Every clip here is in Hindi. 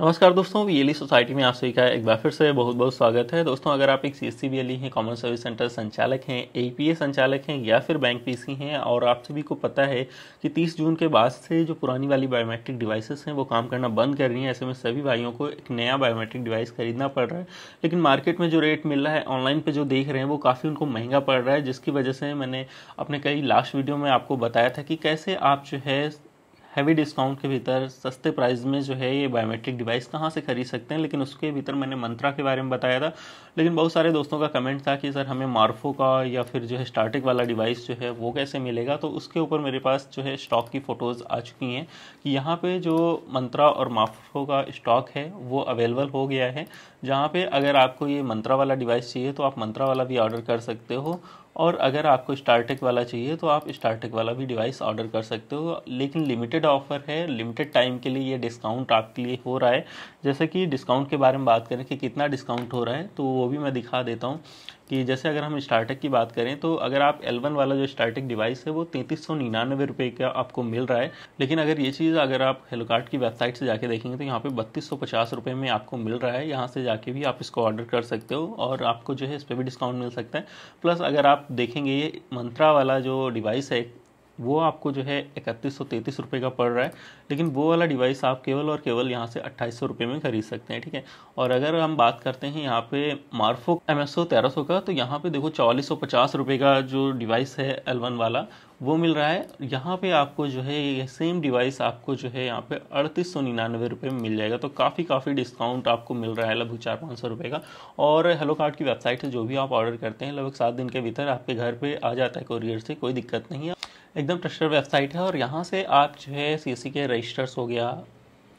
नमस्कार दोस्तों एली सोसाइटी e में आप सभी का एक बार फिर से बहुत बहुत स्वागत है दोस्तों अगर आप एक सी एस सी एली हैं कॉमन सर्विस सेंटर संचालक हैं ए पी ए संचालक हैं या फिर बैंक पी सी हैं और आप सभी को पता है कि 30 जून के बाद से जो पुरानी वाली बायोमेट्रिक डिवाइसेस हैं वो काम करना बंद कर रही हैं ऐसे में सभी भाइयों को एक नया बायोमेट्रिक डिवाइस खरीदना पड़ रहा है लेकिन मार्केट में जो रेट मिल रहा है ऑनलाइन पर जो देख रहे हैं वो काफ़ी उनको महंगा पड़ रहा है जिसकी वजह से मैंने अपने कई लास्ट वीडियो में आपको बताया था कि कैसे आप जो है हैवी डिस्काउंट के भीतर सस्ते प्राइस में जो है ये बायोमेट्रिक डिवाइस कहाँ से खरीद सकते हैं लेकिन उसके भीतर मैंने मंत्रा के बारे में बताया था लेकिन बहुत सारे दोस्तों का कमेंट था कि सर हमें मार्फो का या फिर जो है स्टार्टिक वाला डिवाइस जो है वो कैसे मिलेगा तो उसके ऊपर मेरे पास जो है स्टॉक की फ़ोटोज़ आ चुकी हैं कि यहाँ पर जो मंत्रा और मार्फो का स्टॉक है वो अवेलेबल हो गया है जहाँ पर अगर आपको ये मंत्रा वाला डिवाइस चाहिए तो आप मंत्रा वाला भी ऑर्डर कर सकते हो और अगर आपको स्टार्टेक वाला चाहिए तो आप स्टार्टेक वाला भी डिवाइस ऑर्डर कर सकते हो लेकिन लिमिटेड ऑफर है लिमिटेड टाइम के लिए ये डिस्काउंट आपके लिए हो रहा है जैसे कि डिस्काउंट के बारे में बात करें कि कितना डिस्काउंट हो रहा है तो वो भी मैं दिखा देता हूँ कि जैसे अगर हम स्टार्टेक की बात करें तो अगर आप एलवन वाला जो स्टार्टेक डिवाइस है वो तैंतीस सौ निन्यानवे रुपये का आपको मिल रहा है लेकिन अगर ये चीज़ अगर आप हेलोकार्ट की वेबसाइट से जाके देखेंगे तो यहाँ पे बत्तीस सौ पचास रुपये में आपको मिल रहा है यहाँ से जाके भी आप इसको ऑर्डर कर सकते हो और आपको जो है इस पर भी डिस्काउंट मिल सकता है प्लस अगर आप देखेंगे ये मंत्रा वाला जो डिवाइस है वो आपको जो है इकतीस सौ तैंतीस रुपये का पड़ रहा है लेकिन वो वाला डिवाइस आप केवल और केवल यहाँ से अट्ठाईस सौ रुपये में खरीद सकते हैं ठीक है और अगर हम बात करते हैं यहाँ पे मार्फो एम एस तेरह सौ का तो यहाँ पे देखो चौलीस सौ पचास रुपये का जो डिवाइस है एलवन वाला वो मिल रहा है यहाँ पे आपको जो है ये सेम डिवाइस आपको जो है यहाँ पे अड़तीस सौ निन्यानवे रुपये में मिल जाएगा तो काफ़ी काफ़ी डिस्काउंट आपको मिल रहा है लगभग चार पाँच सौ रुपये का और हेलो कार्ड की वेबसाइट से जो भी आप ऑर्डर करते हैं लगभग सात दिन के भीतर आपके घर पर आ जाता है कोरियर से कोई दिक्कत नहीं है एकदम ट्रस्टर वेबसाइट है और यहाँ से आप जो है सी के रजिस्टर्स हो गया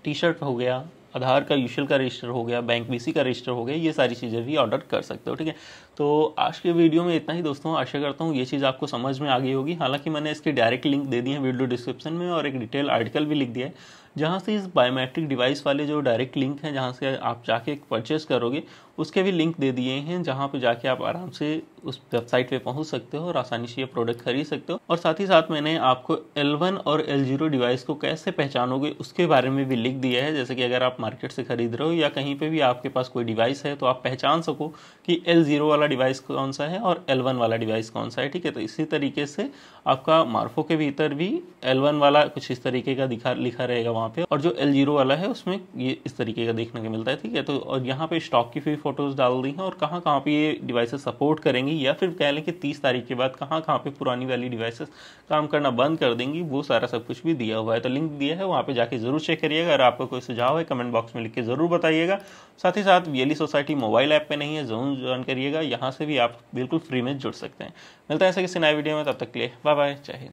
टी शर्ट हो गया आधार का यूशल का रजिस्टर हो गया बैंक बीसी का रजिस्टर हो गया ये सारी चीज़ें भी ऑर्डर कर सकते हो ठीक है तो आज के वीडियो में इतना ही दोस्तों आशा करता हूँ ये चीज़ आपको समझ में आ गई होगी हालांकि मैंने इसकी डायरेक्ट लिंक दे दी है वीडियो डिस्क्रिप्शन में और एक डिटेल आर्टिकल भी लिख दिया है जहाँ से इस बायोमेट्रिक डिवाइस वाले जो डायरेक्ट लिंक हैं जहाँ से आप जाके परचेस करोगे उसके भी लिंक दे दिए हैं जहाँ पे जाके आप आराम से उस वेबसाइट पे पहुँच सकते हो और आसानी से ये प्रोडक्ट खरीद सकते हो और साथ ही साथ मैंने आपको L1 और L0 डिवाइस को कैसे पहचानोगे उसके बारे में भी लिख दिया है जैसे कि अगर आप मार्केट से खरीद रहे हो या कहीं पर भी आपके पास कोई डिवाइस है तो आप पहचान सको कि एल वाला डिवाइस कौन सा है और एल वाला डिवाइस कौन सा है ठीक है तो इसी तरीके से आपका मार्फो के भीतर भी एल वाला कुछ इस तरीके का दिखा लिखा रहेगा वहाँ वहाँ पे और जो एल जीरो वाला है उसमें ये इस तरीके का देखने को मिलता है ठीक है तो और यहाँ पे स्टॉक की भी फोटोज डाल दी हैं और कहाँ कहाँ पे ये डिवाइसेस सपोर्ट करेंगी या फिर कह लें कि तीस तारीख के बाद कहाँ कहाँ पे पुरानी वाली डिवाइसेस काम करना बंद कर देंगी वो सारा सब कुछ भी दिया हुआ है तो लिंक दिया है वहाँ पर जाके जरूर चेक करिएगा अगर आपको कोई सुझाव है कमेंट बॉक्स में लिख के जरूर बताइएगा साथ ही साथ वीएली सोसाइटी मोबाइल ऐप पर नहीं है जरूर ज्वाइन करिएगा यहाँ से भी आप बिल्कुल फ्री में जुड़ सकते हैं मिलता है ऐसे किसी नए वीडियो में तब तक के लिए बाय बाय चाहिए